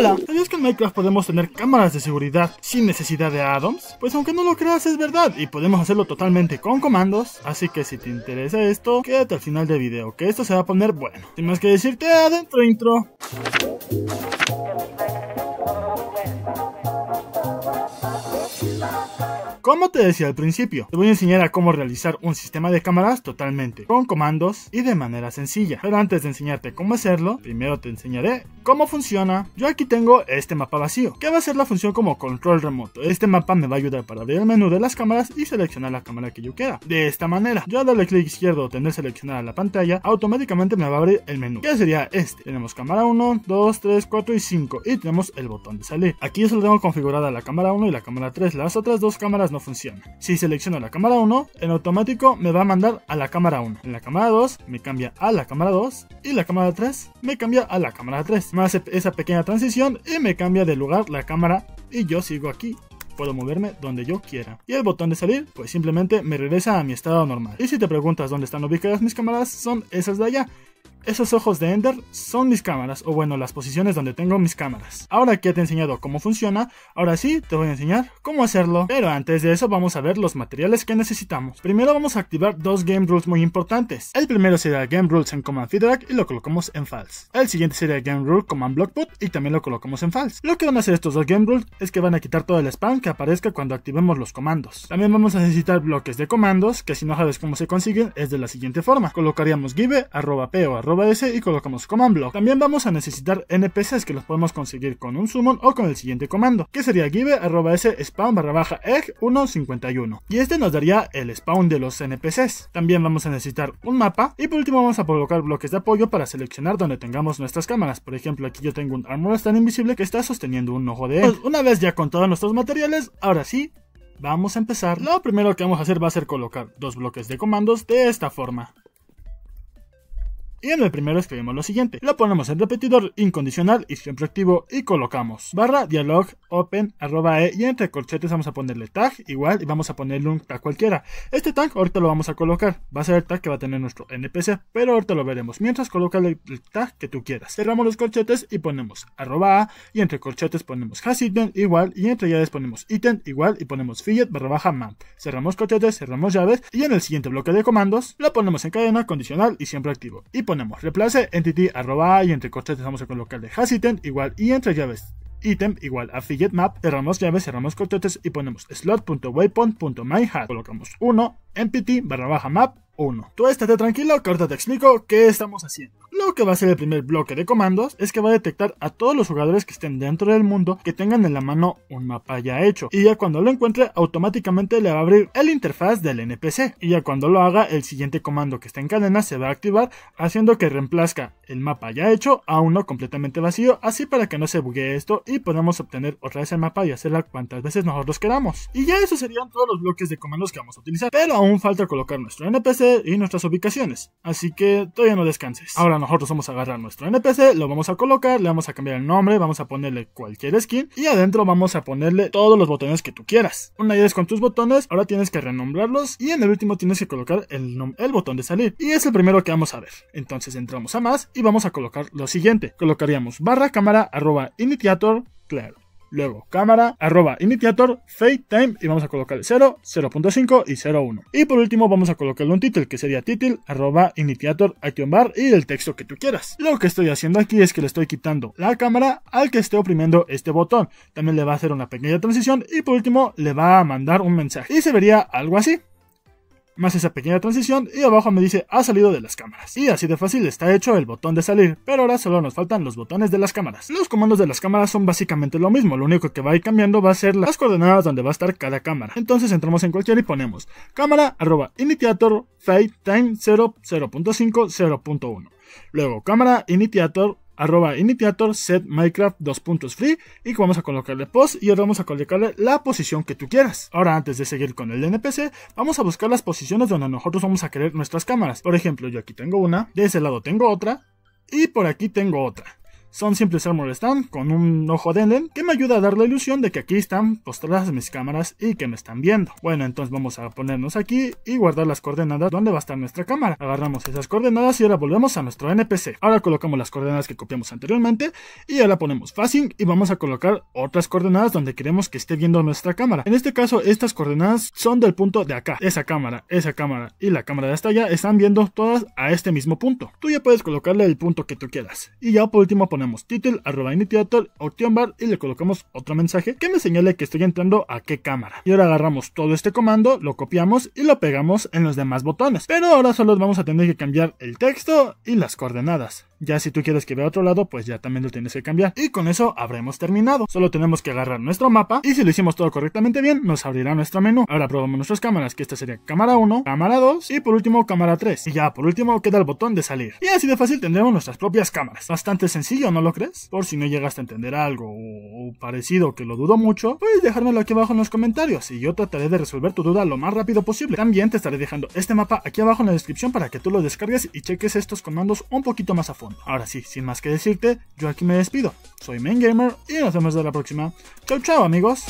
Hola, ¿sabías que en Minecraft podemos tener cámaras de seguridad sin necesidad de addons? Pues aunque no lo creas es verdad y podemos hacerlo totalmente con comandos, así que si te interesa esto, quédate al final del video, que esto se va a poner bueno. Sin más que decirte, adentro intro. Como te decía al principio, te voy a enseñar a cómo realizar un sistema de cámaras totalmente con comandos y de manera sencilla. Pero antes de enseñarte cómo hacerlo, primero te enseñaré cómo funciona. Yo aquí tengo este mapa vacío, que va a ser la función como control remoto. Este mapa me va a ayudar para abrir el menú de las cámaras y seleccionar la cámara que yo quiera. De esta manera, yo al darle clic izquierdo o tener seleccionada la pantalla, automáticamente me va a abrir el menú, que sería este. Tenemos cámara 1, 2, 3, 4 y 5 y tenemos el botón de salir. Aquí yo solo tengo configurada la cámara 1 y la cámara 3. Las otras dos cámaras no funciona. Si selecciono la cámara 1, en automático me va a mandar a la cámara 1. En la cámara 2 me cambia a la cámara 2 y la cámara 3 me cambia a la cámara 3. Me hace esa pequeña transición y me cambia de lugar la cámara y yo sigo aquí puedo moverme donde yo quiera. Y el botón de salir, pues simplemente me regresa a mi estado normal. Y si te preguntas dónde están ubicadas mis cámaras, son esas de allá. Esos ojos de Ender son mis cámaras, o bueno, las posiciones donde tengo mis cámaras. Ahora que te he enseñado cómo funciona, ahora sí te voy a enseñar cómo hacerlo. Pero antes de eso vamos a ver los materiales que necesitamos. Primero vamos a activar dos game rules muy importantes. El primero será game rules en command feedback y lo colocamos en false. El siguiente sería game rule command Put y también lo colocamos en false. Lo que van a hacer estos dos game rules es que van a quitar todo el spam que aparezca cuando activemos los comandos. También vamos a necesitar bloques de comandos que si no sabes cómo se consiguen es de la siguiente forma. Colocaríamos give arroba p o arroba y colocamos command block. También vamos a necesitar NPCs que los podemos conseguir con un summon o con el siguiente comando, que sería give arroba ese spawn barra baja egg 151. Y este nos daría el spawn de los NPCs. También vamos a necesitar un mapa y por último vamos a colocar bloques de apoyo para seleccionar donde tengamos nuestras cámaras. Por ejemplo, aquí yo tengo un armor tan invisible que está sosteniendo un ojo de él. Pues, una vez ya con todos nuestros materiales, ahora sí, vamos a empezar. Lo primero que vamos a hacer va a ser colocar dos bloques de comandos de esta forma. Y en el primero escribimos lo siguiente. Lo ponemos en repetidor incondicional y siempre activo y colocamos barra dialog open arroba e y entre corchetes vamos a ponerle tag igual y vamos a ponerle un tag cualquiera. Este tag ahorita lo vamos a colocar. Va a ser el tag que va a tener nuestro NPC, pero ahorita lo veremos. Mientras coloca el tag que tú quieras. Cerramos los corchetes y ponemos arroba a y entre corchetes ponemos has item igual y entre llaves ponemos item igual y ponemos fillet barra baja man. Cerramos corchetes, cerramos llaves y en el siguiente bloque de comandos lo ponemos en cadena condicional y siempre activo ponemos replace entity arroba y entre corchetes vamos a colocar de item igual y entre llaves item igual a fidget map, cerramos llaves, cerramos corchetes y ponemos slot.waypoint.myhat. Colocamos 1 empty barra baja map 1. Tú estate tranquilo que ahorita te explico qué estamos haciendo. Lo que va a hacer el primer bloque de comandos es que va a detectar a todos los jugadores que estén dentro del mundo que tengan en la mano un mapa ya hecho. Y ya cuando lo encuentre, automáticamente le va a abrir el interfaz del NPC. Y ya cuando lo haga, el siguiente comando que está en cadena se va a activar, haciendo que reemplazca el mapa ya hecho a uno completamente vacío, así para que no se buguee esto y podamos obtener otra vez el mapa y hacerla cuantas veces nosotros queramos. Y ya eso serían todos los bloques de comandos que vamos a utilizar. Pero aún falta colocar nuestro NPC y nuestras ubicaciones, así que todavía no descanses. Ahora nosotros vamos a agarrar nuestro NPC, lo vamos a colocar, le vamos a cambiar el nombre, vamos a ponerle cualquier skin y adentro vamos a ponerle todos los botones que tú quieras. Una vez con tus botones, ahora tienes que renombrarlos y en el último tienes que colocar el, botón de salir. Y es el primero que vamos a ver. Entonces entramos a más y vamos a colocar lo siguiente. Colocaríamos barra cámara arroba initiator claro. Luego, cámara, arroba initiator, fade time y vamos a colocar 0, 0.5 y 0.1. Y por último vamos a colocarle un título que sería título, arroba initiator, action bar y el texto que tú quieras. Lo que estoy haciendo aquí es que le estoy quitando la cámara al que esté oprimiendo este botón. También le va a hacer una pequeña transición y por último le va a mandar un mensaje. Y se vería algo así más esa pequeña transición y abajo me dice ha salido de las cámaras. Y así de fácil está hecho el botón de salir, pero ahora solo nos faltan los botones de las cámaras. Los comandos de las cámaras son básicamente lo mismo, lo único que va a ir cambiando va a ser las coordenadas donde va a estar cada cámara. Entonces entramos en cualquier y ponemos cámara arroba initiator fade time 0.5 0.1. Luego cámara initiator arroba initiator set minecraft dos puntos free y vamos a colocarle post y ahora vamos a colocarle la posición que tú quieras. Ahora antes de seguir con el NPC vamos a buscar las posiciones donde nosotros vamos a querer nuestras cámaras. Por ejemplo yo aquí tengo una, de ese lado tengo otra y por aquí tengo otra. Son simples Armor Stand con un ojo de que me ayuda a dar la ilusión de que aquí están postradas mis cámaras y que me están viendo. Bueno, entonces vamos a ponernos aquí y guardar las coordenadas donde va a estar nuestra cámara. Agarramos esas coordenadas y ahora volvemos a nuestro NPC. Ahora colocamos las coordenadas que copiamos anteriormente y ahora ponemos Facing y vamos a colocar otras coordenadas donde queremos que esté viendo nuestra cámara. En este caso, estas coordenadas son del punto de acá. Esa cámara, esa cámara y la cámara de hasta allá están viendo todas a este mismo punto. Tú ya puedes colocarle el punto que tú quieras. Y ya por último ponemos ponemos title, arroba initiator, bar y le colocamos otro mensaje que me señale que estoy entrando a qué cámara. Y ahora agarramos todo este comando, lo copiamos y lo pegamos en los demás botones. Pero ahora solo vamos a tener que cambiar el texto y las coordenadas. Ya si tú quieres que vea otro lado, pues ya también lo tienes que cambiar. Y con eso habremos terminado. Solo tenemos que agarrar nuestro mapa y si lo hicimos todo correctamente bien, nos abrirá nuestro menú. Ahora probamos nuestras cámaras, que esta sería cámara 1, cámara 2 y por último cámara 3. Y ya por último queda el botón de salir. Y así de fácil tendremos nuestras propias cámaras. Bastante sencillo, ¿no lo crees? Por si no llegaste a entender algo o parecido que lo dudo mucho, puedes dejármelo aquí abajo en los comentarios y yo trataré de resolver tu duda lo más rápido posible. También te estaré dejando este mapa aquí abajo en la descripción para que tú lo descargues y cheques estos comandos un poquito más a fondo. Ahora sí, sin más que decirte, yo aquí me despido. Soy Main Gamer y nos vemos de la próxima. Chau chau amigos.